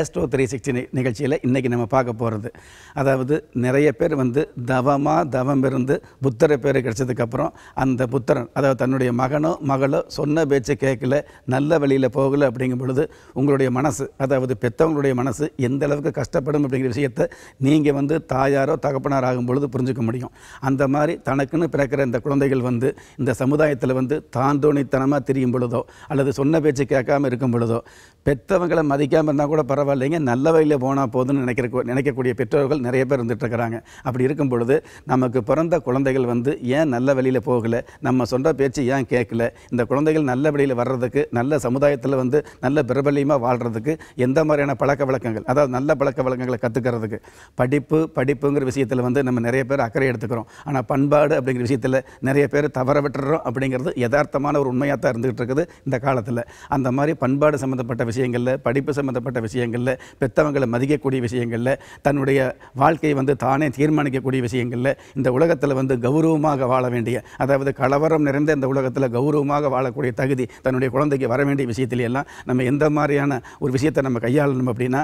astro three sixty நிகழ்ச்சியில் இன்றைக்கி நம்ம பார்க்க போகிறது அதாவது நிறைய பேர் வந்து தவமாக தவம் இருந்து புத்தரை பேர் கிடச்சதுக்கப்புறம் அந்த புத்தரன் அதாவது தன்னுடைய மகனோ மகளோ சொன்ன பேச்சை கேட்கல நல்ல வழியில் போகலை அப்படிங்கும் பொழுது உங்களுடைய மனசு அதாவது பெற்றவங்களுடைய மனசு எந்த அளவுக்கு கஷ்டப்படும் அப்படிங்கிற விஷயத்தை நீங்கள் வந்து தாயாரோ தகப்பனார் ஆகும் பொழுது புரிஞ்சுக்க முடியும் அந்த மாதிரி தனக்குன்னு பிறக்கிற இந்த குழந்தைகள் வந்து இந்த சமுதாயத்தில் வந்து தாந்தோணித்தனமாக திரியும் பொழுதோ அல்லது சொன்ன பேச்சு கேட்காமல் இருக்கும் பொழுதோ பெற்றவங்களை மதிக்காமல் இருந்தால் கூட பரவாயில்ல பரவாயில்லைங்க நல்ல வழியில் போனால் போதும்னு நினைக்கிற நினைக்கக்கூடிய பெற்றோர்கள் நிறைய பேர் இருந்துகிட்ருக்கிறாங்க அப்படி இருக்கும் பொழுது நமக்கு பிறந்த குழந்தைகள் வந்து ஏன் நல்ல வழியில் போகலை நம்ம சொன்ன பேச்சு ஏன் கேட்கல இந்த குழந்தைகள் நல்ல வழியில் வர்றதுக்கு நல்ல சமுதாயத்தில் வந்து நல்ல பிரபலியமாக வாழ்கிறதுக்கு எந்த மாதிரியான பழக்க வழக்கங்கள் அதாவது நல்ல பழக்க வழக்கங்களை கற்றுக்கிறதுக்கு படிப்பு படிப்புங்கிற விஷயத்தில் வந்து நம்ம நிறைய பேர் அக்கறை எடுத்துக்கிறோம் ஆனால் பண்பாடு அப்படிங்கிற விஷயத்தில் நிறைய பேர் தவற விட்டுறோம் அப்படிங்கிறது யதார்த்தமான ஒரு உண்மையாக தான் இருந்துகிட்டு இருக்குது இந்த காலத்தில் அந்த மாதிரி பண்பாடு சம்மந்தப்பட்ட விஷயங்களில் படிப்பு சம்மந்தப்பட்ட விஷயம் விஷயங்களில் பெற்றவங்களை மதிக்கக்கூடிய விஷயங்களில் தன்னுடைய வாழ்க்கையை வந்து தானே தீர்மானிக்கக்கூடிய விஷயங்களில் இந்த உலகத்தில் வந்து கௌரவமாக வாழ வேண்டிய அதாவது கலவரம் நிறைந்த இந்த உலகத்தில் கௌரவமாக வாழக்கூடிய தகுதி தன்னுடைய குழந்தைக்கு வர வேண்டிய விஷயத்திலெல்லாம் நம்ம எந்த மாதிரியான ஒரு விஷயத்தை நம்ம கையாளணும் அப்படின்னா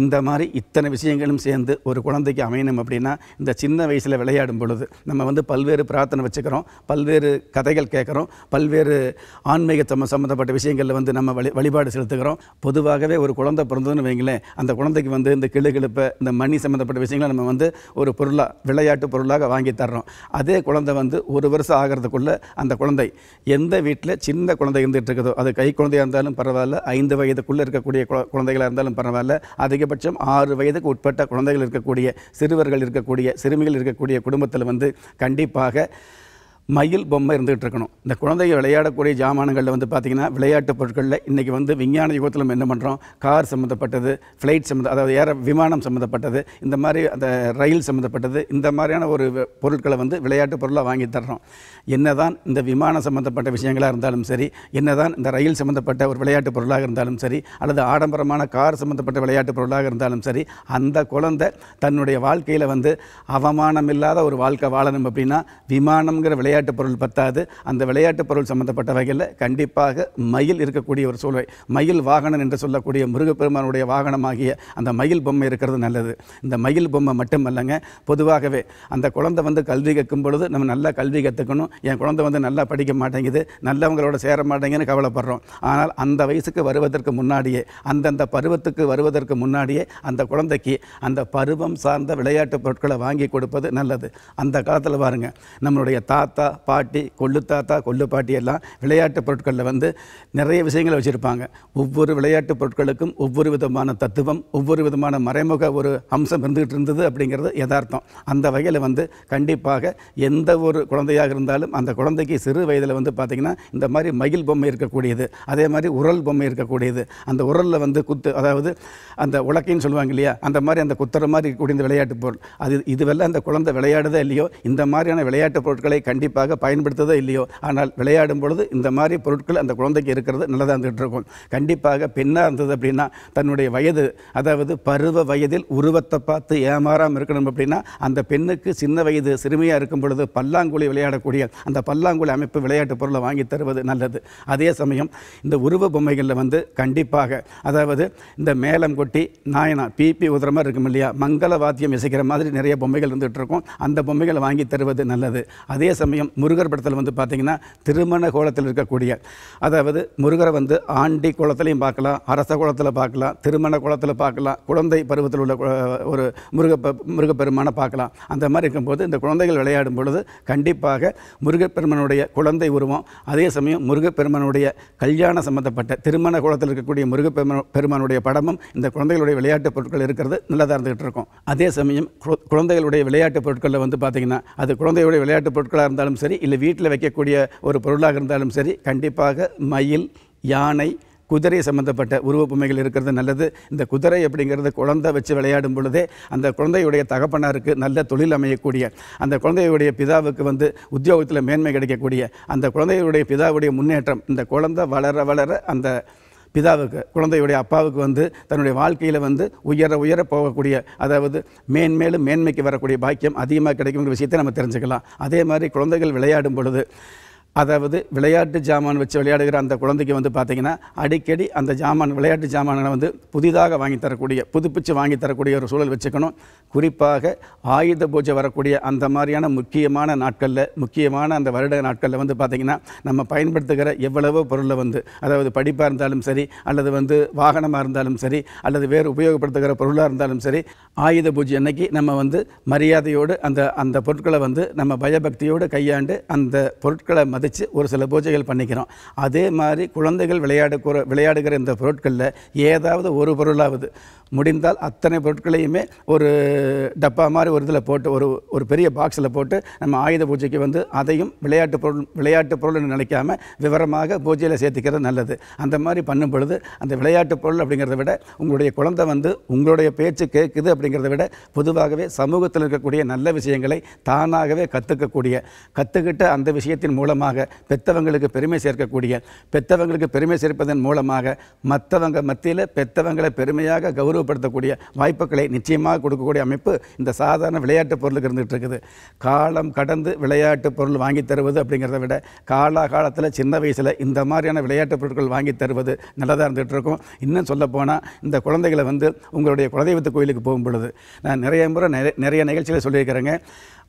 இந்த மாதிரி இத்தனை விஷயங்களும் சேர்ந்து ஒரு குழந்தைக்கு அமையணும் அப்படின்னா இந்த சின்ன வயசில் விளையாடும் பொழுது நம்ம வந்து பல்வேறு பிரார்த்தனை வச்சுக்கிறோம் பல்வேறு கதைகள் கேட்குறோம் பல்வேறு ஆன்மீக சம்ம சம்மந்தப்பட்ட விஷயங்களில் வந்து நம்ம வழி வழிபாடு செலுத்துகிறோம் பொதுவாகவே ஒரு குழந்தை பிறந்ததுன்னு வளர்ந்தோன்னு வைங்களேன் அந்த குழந்தைக்கு வந்து இந்த கிளு கிழப்பை இந்த மணி சம்மந்தப்பட்ட விஷயங்களை நம்ம வந்து ஒரு பொருளாக விளையாட்டு பொருளாக வாங்கி தர்றோம் அதே குழந்தை வந்து ஒரு வருஷம் ஆகிறதுக்குள்ளே அந்த குழந்தை எந்த வீட்டில் சின்ன குழந்தை இருந்துகிட்டு இருக்குதோ அது கை குழந்தையாக இருந்தாலும் பரவாயில்ல ஐந்து வயதுக்குள்ளே இருக்கக்கூடிய குழந்தைகளாக இருந்தாலும் பரவாயில்ல அதிகபட்சம் ஆறு வயதுக்கு உட்பட்ட குழந்தைகள் இருக்கக்கூடிய சிறுவர்கள் இருக்கக்கூடிய சிறுமிகள் இருக்கக்கூடிய குடும்பத்தில் வந்து கண்டிப்பாக மயில் பொம்மை இருந்துகிட்டு இருக்கணும் இந்த குழந்தைகள் விளையாடக்கூடிய ஜாமானங்களில் வந்து பார்த்திங்கன்னா விளையாட்டு பொருட்களில் இன்றைக்கி வந்து விஞ்ஞான யுகத்தில் நம்ம என்ன பண்ணுறோம் கார் சம்மந்தப்பட்டது ஃப்ளைட் சம்மந்த அதாவது ஏற விமானம் சம்மந்தப்பட்டது இந்த மாதிரி அந்த ரயில் சம்மந்தப்பட்டது இந்த மாதிரியான ஒரு பொருட்களை வந்து விளையாட்டு பொருளாக வாங்கி தர்றோம் என்ன இந்த விமானம் சம்மந்தப்பட்ட விஷயங்களாக இருந்தாலும் சரி என்ன இந்த ரயில் சம்மந்தப்பட்ட ஒரு விளையாட்டு பொருளாக இருந்தாலும் சரி அல்லது ஆடம்பரமான கார் சம்மந்தப்பட்ட விளையாட்டு பொருளாக இருந்தாலும் சரி அந்த குழந்தை தன்னுடைய வாழ்க்கையில் வந்து அவமானம் இல்லாத ஒரு வாழ்க்கை வாழணும் அப்படின்னா விமானங்கிற விளையாட்டு விளையாட்டு பொருள் பத்தாது அந்த விளையாட்டு பொருள் சம்மந்தப்பட்ட வகையில் கண்டிப்பாக மயில் இருக்கக்கூடிய ஒரு சூழ்நிலை மயில் வாகனம் என்று சொல்லக்கூடிய முருகப்பெருமானுடைய வாகனமாகிய அந்த மயில் பொம்மை இருக்கிறது நல்லது இந்த மயில் பொம்மை மட்டுமல்லங்க பொதுவாகவே அந்த குழந்தை வந்து கல்வி கற்கும் பொழுது நம்ம நல்லா கல்வி கற்றுக்கணும் என் குழந்தை வந்து நல்லா படிக்க மாட்டேங்குது நல்லவங்களோட சேர மாட்டேங்குன்னு கவலைப்படுறோம் ஆனால் அந்த வயசுக்கு வருவதற்கு முன்னாடியே அந்தந்த பருவத்துக்கு வருவதற்கு முன்னாடியே அந்த குழந்தைக்கு அந்த பருவம் சார்ந்த விளையாட்டு பொருட்களை வாங்கி கொடுப்பது நல்லது அந்த காலத்தில் பாருங்கள் நம்மளுடைய தாத்தா பாட்டி கொள்ளு தாத்தா கொள்ளு பாட்டி எல்லாம் விளையாட்டு பொருட்களில் வந்து நிறைய விஷயங்களை வச்சுருப்பாங்க ஒவ்வொரு விளையாட்டு பொருட்களுக்கும் ஒவ்வொரு விதமான தத்துவம் ஒவ்வொரு விதமான மறைமுக ஒரு அம்சம் இருந்துகிட்டு இருந்தது அப்படிங்கிறது யதார்த்தம் அந்த வகையில் வந்து கண்டிப்பாக எந்த ஒரு குழந்தையாக இருந்தாலும் அந்த குழந்தைக்கு சிறு வயதில் வந்து பார்த்திங்கன்னா இந்த மாதிரி மயில் பொம்மை இருக்கக்கூடியது அதே மாதிரி உரல் பொம்மை இருக்கக்கூடியது அந்த உரலில் வந்து குத்து அதாவது அந்த உலக்கைன்னு சொல்லுவாங்க இல்லையா அந்த மாதிரி அந்த குத்துற மாதிரி இருக்கக்கூடிய இந்த விளையாட்டு பொருள் அது இதுவெல்லாம் அந்த குழந்தை விளையாடுதா இல்லையோ இந்த மாதிரியான விளையாட்டு பொருட்களை கண்டிப்பாக கண்டிப்பாக பயன்படுத்ததோ இல்லையோ ஆனால் விளையாடும் பொழுது இந்த மாதிரி பொருட்கள் அந்த குழந்தைக்கு இருக்கிறது நல்லதாக இருந்துகிட்டு இருக்கும் கண்டிப்பாக பெண்ணாக இருந்தது அப்படின்னா தன்னுடைய வயது அதாவது பருவ வயதில் உருவத்தை பார்த்து ஏமாறாமல் இருக்கணும் அப்படின்னா அந்த பெண்ணுக்கு சின்ன வயது சிறுமியாக இருக்கும் பொழுது பல்லாங்குழி விளையாடக்கூடிய அந்த பல்லாங்குழி அமைப்பு விளையாட்டு பொருளை வாங்கி தருவது நல்லது அதே சமயம் இந்த உருவ பொம்மைகளில் வந்து கண்டிப்பாக அதாவது இந்த மேலம் கொட்டி நாயனா பிபி உதரமாக இருக்கும் இல்லையா மங்கள வாத்தியம் இசைக்கிற மாதிரி நிறைய பொம்மைகள் இருந்துகிட்டு இருக்கும் அந்த பொம்மைகளை வாங்கி தருவது நல்லது அதே சமயம் சமயம் முருகர் படத்தில் வந்து பார்த்திங்கன்னா திருமண கோலத்தில் இருக்கக்கூடிய அதாவது முருகரை வந்து ஆண்டி குளத்துலையும் பார்க்கலாம் அரச குளத்தில் பார்க்கலாம் திருமண குளத்தில் பார்க்கலாம் குழந்தை பருவத்தில் உள்ள ஒரு முருக முருகப்பெருமானை பார்க்கலாம் அந்த மாதிரி இருக்கும்போது இந்த குழந்தைகள் விளையாடும் பொழுது கண்டிப்பாக முருகப்பெருமனுடைய குழந்தை உருவம் அதே சமயம் முருகப்பெருமனுடைய கல்யாண சம்பந்தப்பட்ட திருமண குளத்தில் இருக்கக்கூடிய முருகப்பெரும பெருமானுடைய படமும் இந்த குழந்தைகளுடைய விளையாட்டு பொருட்கள் இருக்கிறது நல்லதாக இருந்துகிட்டு இருக்கும் அதே சமயம் குழந்தைகளுடைய விளையாட்டு பொருட்களில் வந்து பார்த்திங்கன்னா அது குழந்தைகளுடைய விளையாட்டு பொருட்களாக இருந்தாலும் இருந்தாலும் சரி இல்லை வீட்டில் வைக்கக்கூடிய ஒரு பொருளாக இருந்தாலும் சரி கண்டிப்பாக மயில் யானை குதிரை சம்மந்தப்பட்ட உருவப்பொம்மைகள் இருக்கிறது நல்லது இந்த குதிரை அப்படிங்கிறது குழந்தை வச்சு விளையாடும் பொழுதே அந்த குழந்தையுடைய தகப்பனாருக்கு நல்ல தொழில் அமையக்கூடிய அந்த குழந்தையுடைய பிதாவுக்கு வந்து உத்தியோகத்தில் மேன்மை கிடைக்கக்கூடிய அந்த குழந்தையுடைய பிதாவுடைய முன்னேற்றம் இந்த குழந்தை வளர வளர அந்த பிதாவுக்கு குழந்தையுடைய அப்பாவுக்கு வந்து தன்னுடைய வாழ்க்கையில் வந்து உயர உயர போகக்கூடிய அதாவது மேன்மேலும் மேன்மைக்கு வரக்கூடிய பாக்கியம் அதிகமாக கிடைக்கும் விஷயத்தை நம்ம தெரிஞ்சுக்கலாம் அதே மாதிரி குழந்தைகள் விளையாடும் பொழுது அதாவது விளையாட்டு ஜாமான் வச்சு விளையாடுகிற அந்த குழந்தைக்கு வந்து பார்த்திங்கன்னா அடிக்கடி அந்த ஜாமான் விளையாட்டு ஜாமான்களை வந்து புதிதாக வாங்கி தரக்கூடிய புதுப்பிச்சு வாங்கி தரக்கூடிய ஒரு சூழல் வச்சுக்கணும் குறிப்பாக ஆயுத பூஜை வரக்கூடிய அந்த மாதிரியான முக்கியமான நாட்களில் முக்கியமான அந்த வருட நாட்களில் வந்து பார்த்திங்கன்னா நம்ம பயன்படுத்துகிற எவ்வளவோ பொருளை வந்து அதாவது படிப்பாக இருந்தாலும் சரி அல்லது வந்து வாகனமாக இருந்தாலும் சரி அல்லது வேறு உபயோகப்படுத்துகிற பொருளாக இருந்தாலும் சரி ஆயுத பூஜை அன்னைக்கு நம்ம வந்து மரியாதையோடு அந்த அந்த பொருட்களை வந்து நம்ம பயபக்தியோடு கையாண்டு அந்த பொருட்களை மதித்து ஒரு சில பூஜைகள் பண்ணிக்கிறோம் அதே மாதிரி குழந்தைகள் விளையாடுகிற விளையாடுகிற இந்த பொருட்களில் ஏதாவது ஒரு பொருளாவது முடிந்தால் அத்தனை பொருட்களையுமே ஒரு டப்பா மாதிரி ஒரு இதில் போட்டு ஒரு ஒரு பெரிய பாக்ஸில் போட்டு நம்ம ஆயுத பூஜைக்கு வந்து அதையும் விளையாட்டு பொருள் விளையாட்டு பொருள்னு நினைக்காம விவரமாக பூஜையில் சேர்த்துக்கிறது நல்லது அந்த மாதிரி பண்ணும் பொழுது அந்த விளையாட்டு பொருள் அப்படிங்கிறத விட உங்களுடைய குழந்தை வந்து உங்களுடைய பேச்சு கேட்குது அப்படிங்கிறத விட பொதுவாகவே சமூகத்தில் இருக்கக்கூடிய நல்ல விஷயங்களை தானாகவே கற்றுக்கக்கூடிய கற்றுக்கிட்ட அந்த விஷயத்தின் மூலமாக மூலமாக பெத்தவங்களுக்கு பெருமை சேர்க்கக்கூடிய பெத்தவங்களுக்கு பெருமை சேர்ப்பதன் மூலமாக மற்றவங்க மத்தியில் பெத்தவங்களை பெருமையாக கௌரவப்படுத்தக்கூடிய வாய்ப்புகளை நிச்சயமாக கொடுக்கக்கூடிய அமைப்பு இந்த சாதாரண விளையாட்டு பொருளுக்கு இருந்துகிட்டு இருக்குது காலம் கடந்து விளையாட்டு பொருள் வாங்கி தருவது அப்படிங்கிறத விட கால காலத்தில் சின்ன வயசில் இந்த மாதிரியான விளையாட்டு பொருட்கள் வாங்கி தருவது நல்லதாக இருந்துகிட்டு இருக்கும் இன்னும் சொல்லப்போனால் இந்த குழந்தைகளை வந்து உங்களுடைய குலதெய்வத்து கோயிலுக்கு போகும் பொழுது நான் நிறைய முறை நிறைய நிகழ்ச்சிகளை சொல்லியிருக்கிறேங்க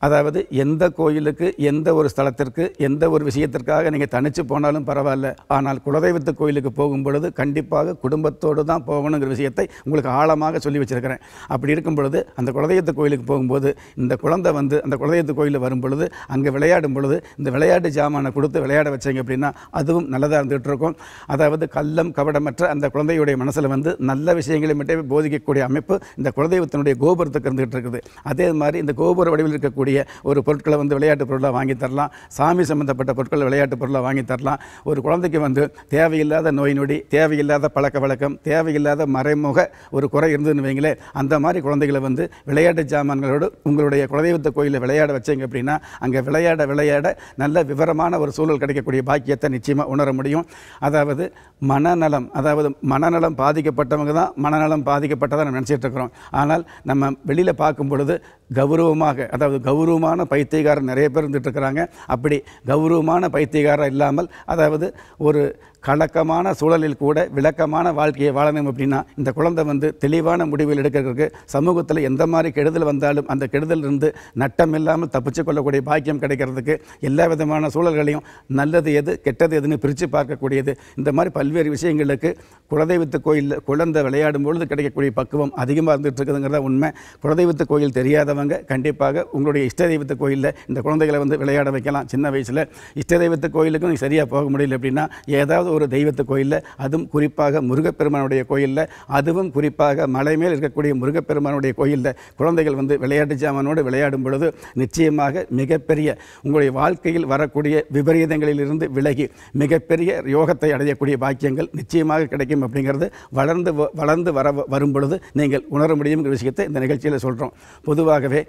அதாவது எந்த கோயிலுக்கு எந்த ஒரு ஸ்தலத்திற்கு எந்த ஒரு விஷயத்திற்காக நீங்கள் தனித்து போனாலும் பரவாயில்ல ஆனால் குலதெய்வத்து கோயிலுக்கு போகும் பொழுது கண்டிப்பாக குடும்பத்தோடு தான் போகணுங்கிற விஷயத்தை உங்களுக்கு ஆழமாக சொல்லி வச்சுருக்கிறேன் அப்படி இருக்கும் பொழுது அந்த குலதெய்வத்து கோயிலுக்கு போகும்போது இந்த குழந்தை வந்து அந்த குலதெய்வத்து கோயிலில் வரும் பொழுது அங்கே விளையாடும் பொழுது இந்த விளையாட்டு ஜாமானை கொடுத்து விளையாட வச்சிங்க அப்படின்னா அதுவும் நல்லதாக இருந்துகிட்டு இருக்கும் அதாவது கள்ளம் கபடமற்ற அந்த குழந்தையுடைய மனசில் வந்து நல்ல விஷயங்களை மட்டுமே போதிக்கக்கூடிய அமைப்பு இந்த குலதெய்வத்தினுடைய கோபுரத்துக்கு இருந்துகிட்டு இருக்குது அதே மாதிரி இந்த கோபுர வடிவில் இருக்கக்கூடிய ஒரு பொருட்களை வந்து விளையாட்டு பொருளாக வாங்கி தரலாம் சாமி சம்மந்தப்பட்ட பொருட்கள் விளையாட்டு பொருளை வாங்கி தரலாம் ஒரு குழந்தைக்கு வந்து தேவையில்லாத நோய் நொடி தேவையில்லாத பழக்க வழக்கம் தேவையில்லாத மறைமுக ஒரு குறை இருந்துன்னு வைங்களேன் அந்த மாதிரி குழந்தைகளை வந்து விளையாட்டு ஜாமான்களோடு உங்களுடைய குலதெய்வத்த கோயிலில் விளையாட வச்சிங்க அப்படின்னா அங்கே விளையாட விளையாட நல்ல விவரமான ஒரு சூழல் கிடைக்கக்கூடிய பாக்கியத்தை நிச்சயமாக உணர முடியும் அதாவது மனநலம் அதாவது மனநலம் பாதிக்கப்பட்டவங்க தான் மனநலம் பாதிக்கப்பட்டதாக நம்ம நினச்சிட்டு இருக்கிறோம் ஆனால் நம்ம வெளியில் பார்க்கும் பொழுது கௌரவமாக அதாவது கௌரவமான பைத்தியகாரம் நிறைய பேர் இருக்கிறாங்க அப்படி கௌரவமான பைத்தியகாரம் இல்லாமல் அதாவது ஒரு கலக்கமான சூழலில் கூட விளக்கமான வாழ்க்கையை வாழணும் அப்படின்னா இந்த குழந்தை வந்து தெளிவான முடிவில் எடுக்கிறதுக்கு சமூகத்தில் எந்த மாதிரி கெடுதல் வந்தாலும் அந்த கெடுதலிருந்து நட்டம் இல்லாமல் தப்பிச்சு கொள்ளக்கூடிய பாக்கியம் கிடைக்கிறதுக்கு எல்லா விதமான சூழல்களையும் நல்லது எது கெட்டது எதுன்னு பிரித்து பார்க்கக்கூடியது இந்த மாதிரி பல்வேறு விஷயங்களுக்கு குலதெய்வத்து கோயிலில் குழந்தை விளையாடும் பொழுது கிடைக்கக்கூடிய பக்குவம் அதிகமாக இருந்துகிட்டு இருக்குதுங்கிறத உண்மை குலதெய்வத்து கோயில் தெரியாதவங்க கண்டிப்பாக உங்களுடைய இஷ்ட தெய்வத்து கோயிலில் இந்த குழந்தைகளை வந்து விளையாட வைக்கலாம் சின்ன வயசில் இஷ்ட தெய்வத்து கோயிலுக்கும் சரியாக போக முடியல அப்படின்னா ஏதாவது ஒரு தெய்வத்து கோயிலில் அதுவும் குறிப்பாக முருகப்பெருமானுடைய கோயிலில் அதுவும் குறிப்பாக மலை மேல் இருக்கக்கூடிய முருகப்பெருமானுடைய கோயிலில் குழந்தைகள் வந்து விளையாட்டு ஜாமனோடு விளையாடும் பொழுது நிச்சயமாக மிகப்பெரிய உங்களுடைய வாழ்க்கையில் வரக்கூடிய விபரீதங்களிலிருந்து விலகி மிகப்பெரிய யோகத்தை அடையக்கூடிய பாக்கியங்கள் நிச்சயமாக கிடைக்கும் அப்படிங்கிறது வளர்ந்து வளர்ந்து வர வரும் பொழுது நீங்கள் உணர முடியும் விஷயத்தை இந்த நிகழ்ச்சியில் சொல்கிறோம் பொதுவாகவே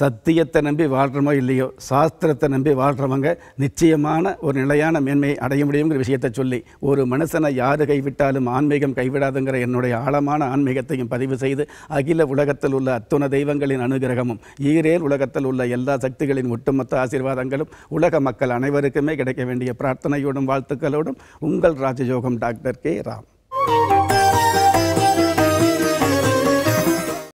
சத்தியத்தை நம்பி வாழ்கிறோமோ இல்லையோ சாஸ்திரத்தை நம்பி வாழ்கிறவங்க நிச்சயமான ஒரு நிலையான மேன்மையை அடைய முடியுங்கிற விஷயத்தை சொல்லி ஒரு மனுஷனை யார் கைவிட்டாலும் ஆன்மீகம் கைவிடாதுங்கிற என்னுடைய ஆழமான ஆன்மீகத்தையும் பதிவு செய்து அகில உலகத்தில் உள்ள அத்துண தெய்வங்களின் அனுகிரகமும் ஈரேல் உலகத்தில் உள்ள எல்லா சக்திகளின் ஒட்டுமொத்த ஆசீர்வாதங்களும் உலக மக்கள் அனைவருக்குமே கிடைக்க வேண்டிய பிரார்த்தனையோடும் வாழ்த்துக்களோடும் உங்கள் ராஜயோகம் டாக்டர் கே ராம்